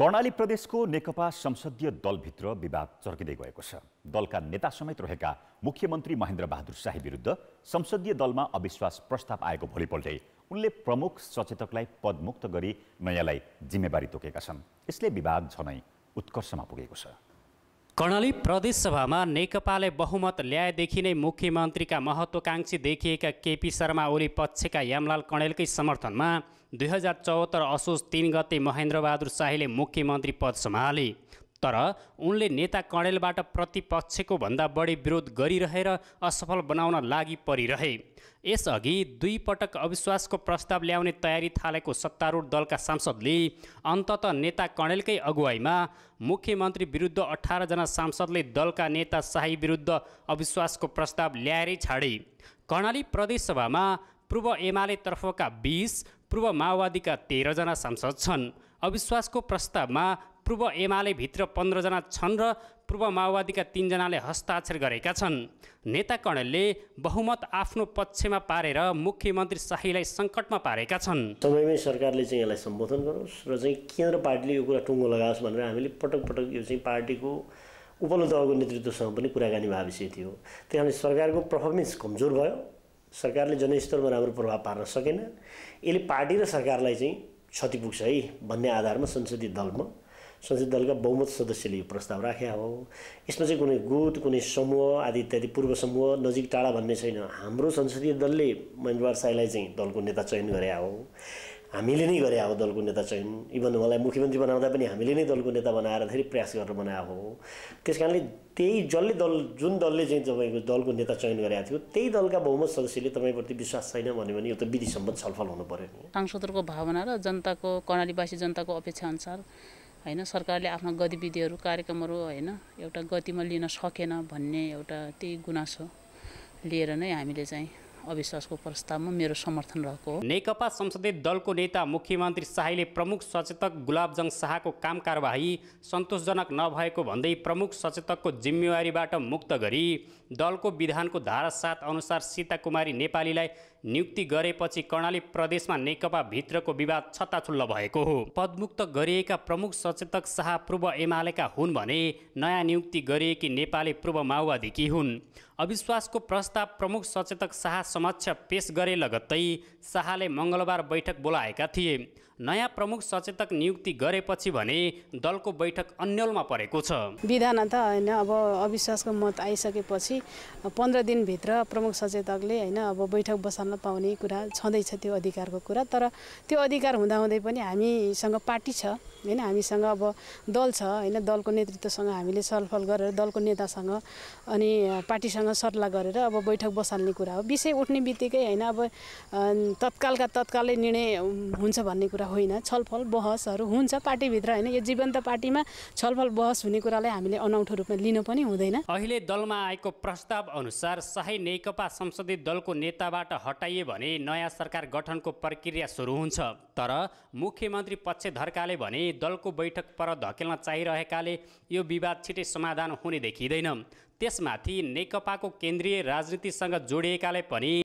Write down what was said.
कर्णाली प्रदेशको नेकपा संसदीय दलभित्र विवाद चर्किँदै गएको छ दलका नेता समेत रहेका मुख्यमन्त्री महेन्द्र बहादुर शाही विरुद्ध संसदीय दलमा अविश्वास प्रस्ताव आएको भोलिपल्टै उनले प्रमुख सचेतकलाई पदमुक्त गरी नयाँलाई जिम्मेवारी तोकेका छन् यसले विवाद झनै उत्कर्षमा पुगेको छ कर्णाली प्रदेशसभामा नेकपाले बहुमत ल्याएदेखि नै मुख्यमन्त्रीका महत्त्वकाङ्क्षी देखिएका केपी शर्मा ओली पक्षका यामलाल कणेलकै समर्थनमा दुई हजार चौहत्तर असोज तिन गते महेन्द्रबहादुर शाहीले मुख्यमन्त्री पद सम्हाले तर उनले नेता कणेलबाट प्रतिपक्षको भन्दा बढी विरोध गरिरहेर असफल बनाउन लागि परिरहे यसअघि दुई पटक अविश्वासको प्रस्ताव ल्याउने तयारी थालेको सत्तारूढ दलका सांसदले अन्तत नेता कणेलकै अगुवाईमा मुख्यमन्त्री विरुद्ध अठारजना सांसदले दलका नेता शाही विरुद्ध अविश्वासको प्रस्ताव ल्याएरै छाडे कर्णाली प्रदेशसभामा पूर्व एमाले तर्फका बिस पूर्व माओवादीका तेह्रजना सांसद छन् अविश्वासको प्रस्तावमा पूर्व एमाले भित्र पन्ध्रजना छन् र पूर्व माओवादीका तिनजनाले हस्ताक्षर गरेका छन् नेता कर्णेलले बहुमत आफ्नो पक्षमा पारेर मुख्यमन्त्री शाहीलाई सङ्कटमा पारेका छन् समयमै सरकारले चाहिँ यसलाई सम्बोधन गरोस् र चाहिँ केन्द्र पार्टीले यो कुरा टुङ्गो लगाओस् भनेर हामीले पटक पटक यो चाहिँ पार्टीको उपलब्धको नेतृत्वसँग पनि कुराकानी भए थियो थियो त्यहाँले सरकारको पर्फर्मेन्स कमजोर भयो सरकारले जनस्तरमा राम्रो प्रभाव पार्न सकेन यसले पार्टी र सरकारलाई चाहिँ क्षति पुग्छ है भन्ने आधारमा संसदीय दलमा संसदीय दलका बहुमत सदस्यले यो प्रस्ताव राखे हो यसमा चाहिँ कुनै गुट कुनै समूह आदि इत्यादि पूर्व समूह नजिक टाढा भन्ने छैन हाम्रो संसदीय दलले महेन्द्रबार साईलाई चाहिँ दलको नेता चयन गरे हो हामीले नै गरे हो दलको नेता चयन इभन उहाँलाई मुख्यमन्त्री बनाउँदा पनि हामीले नै दलको नेता बनाएर धेरै प्रयास गरेर बनाएको हो त्यस कारणले त्यही जसले दल जुन दलले चाहिँ तपाईँको दलको नेता चयन गरेको थियो त्यही दलका बहुमत सदस्यले तपाईँप्रति विश्वास छैन भन्यो भने यो त विधिसम्म छलफल हुनु पर्यो सांसदहरूको भावना र जनताको कर्णालीवासी जनताको अपेक्षा अनुसार होइन सरकारले आफ्नो गतिविधिहरू कार्यक्रमहरू होइन एउटा गतिमा लिन सकेन भन्ने एउटा त्यही गुनासो लिएर नै हामीले चाहिँ अविश्वासको प्रस्तावमा मेरो समर्थन रहेको नेकपा संसदीय दलको नेता मुख्यमन्त्री शाहीले प्रमुख सचेतक गुलाबजङ शाहको काम कारवाही सन्तोषजनक नभएको भन्दै प्रमुख सचेतकको जिम्मेवारीबाट मुक्त गरी दलको विधानको धारा सात अनुसार सीता कुमारी नेपालीलाई नियुक्ति गरेपछि कर्णाली प्रदेशमा नेकपा भित्रको विवाद छत्ताछुल्ल भएको हो पदमुक्त गरिएका प्रमुख सचेतक शाह पूर्व एमालेका हुन् भने नयाँ नियुक्ति गरिएकी नेपाली पूर्व माओवादीकी हुन् अविश्वासको प्रस्ताव प्रमुख सचेतक शाह समक्ष पेश गरे लगत्तै शाहले मङ्गलबार बैठक बोलाएका थिए नयाँ प्रमुख सचेतक नियुक्ति गरेपछि भने दलको बैठक अन्यलमा परेको छ विधान त होइन अब अविश्वासको मत आइसकेपछि पन्ध्र दिनभित्र प्रमुख सचेतकले होइन अब बैठक बसाल्न पाउने कुरा छँदैछ त्यो अधिकारको कुरा तर त्यो अधिकार हुँदाहुँदै पनि हामीसँग पार्टी छ होइन हामीसँग अब दल छ होइन दलको नेतृत्वसँग हामीले सलफल गरेर दलको नेतासँग अनि पार्टीसँग उहाँसँग सल्लाह गरेर अब बैठक बसाल्ने कुरा हो विषय उठ्ने बित्तिकै होइन अब तत्कालका तत्कालै निर्णय हुन्छ भन्ने कुरा होइन छलफल बहसहरू हुन्छ पार्टीभित्र होइन यो जीवन्त पार्टीमा छलफल बहस हुने कुरालाई हामीले अनौठो रूपमा लिनु पनि हुँदैन अहिले दलमा आएको प्रस्ताव अनुसार सही नेकपा संसदीय दलको नेताबाट हटाइए भने नयाँ सरकार गठनको प्रक्रिया सुरु हुन्छ तर मुख्यमन्त्री धर्काले भने दलको बैठक पर धकेल्न चाहिरहेकाले यो विवाद छिटै समाधान हुने देखिँदैन त्यसमाथि नेकपाको केन्द्रीय राजनीतिसँग जोडिएकाले पनि